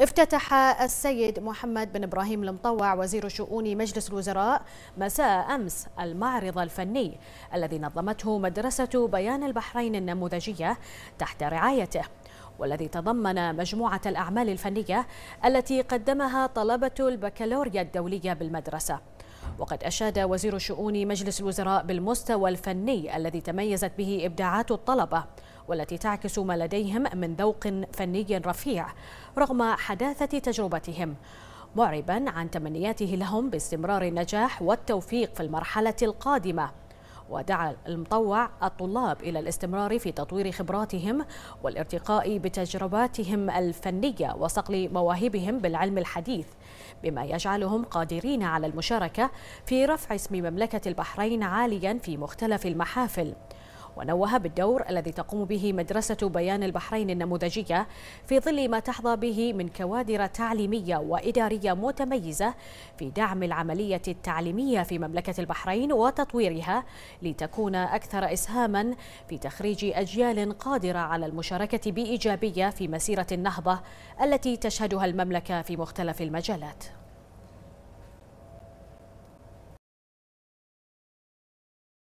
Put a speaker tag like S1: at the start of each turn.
S1: افتتح السيد محمد بن ابراهيم المطوع وزير شؤون مجلس الوزراء مساء امس المعرض الفني الذي نظمته مدرسه بيان البحرين النموذجيه تحت رعايته والذي تضمن مجموعة الأعمال الفنية التي قدمها طلبة البكالوريا الدولية بالمدرسة وقد أشاد وزير شؤون مجلس الوزراء بالمستوى الفني الذي تميزت به إبداعات الطلبة والتي تعكس ما لديهم من ذوق فني رفيع رغم حداثة تجربتهم معربا عن تمنياته لهم باستمرار النجاح والتوفيق في المرحلة القادمة ودعا المطوع الطلاب إلى الاستمرار في تطوير خبراتهم والارتقاء بتجرباتهم الفنية وصقل مواهبهم بالعلم الحديث بما يجعلهم قادرين على المشاركة في رفع اسم مملكة البحرين عاليا في مختلف المحافل ونوه بالدور الذي تقوم به مدرسة بيان البحرين النموذجية في ظل ما تحظى به من كوادر تعليمية وإدارية متميزة في دعم العملية التعليمية في مملكة البحرين وتطويرها لتكون أكثر إسهاما في تخريج أجيال قادرة على المشاركة بإيجابية في مسيرة النهضة التي تشهدها المملكة في مختلف المجالات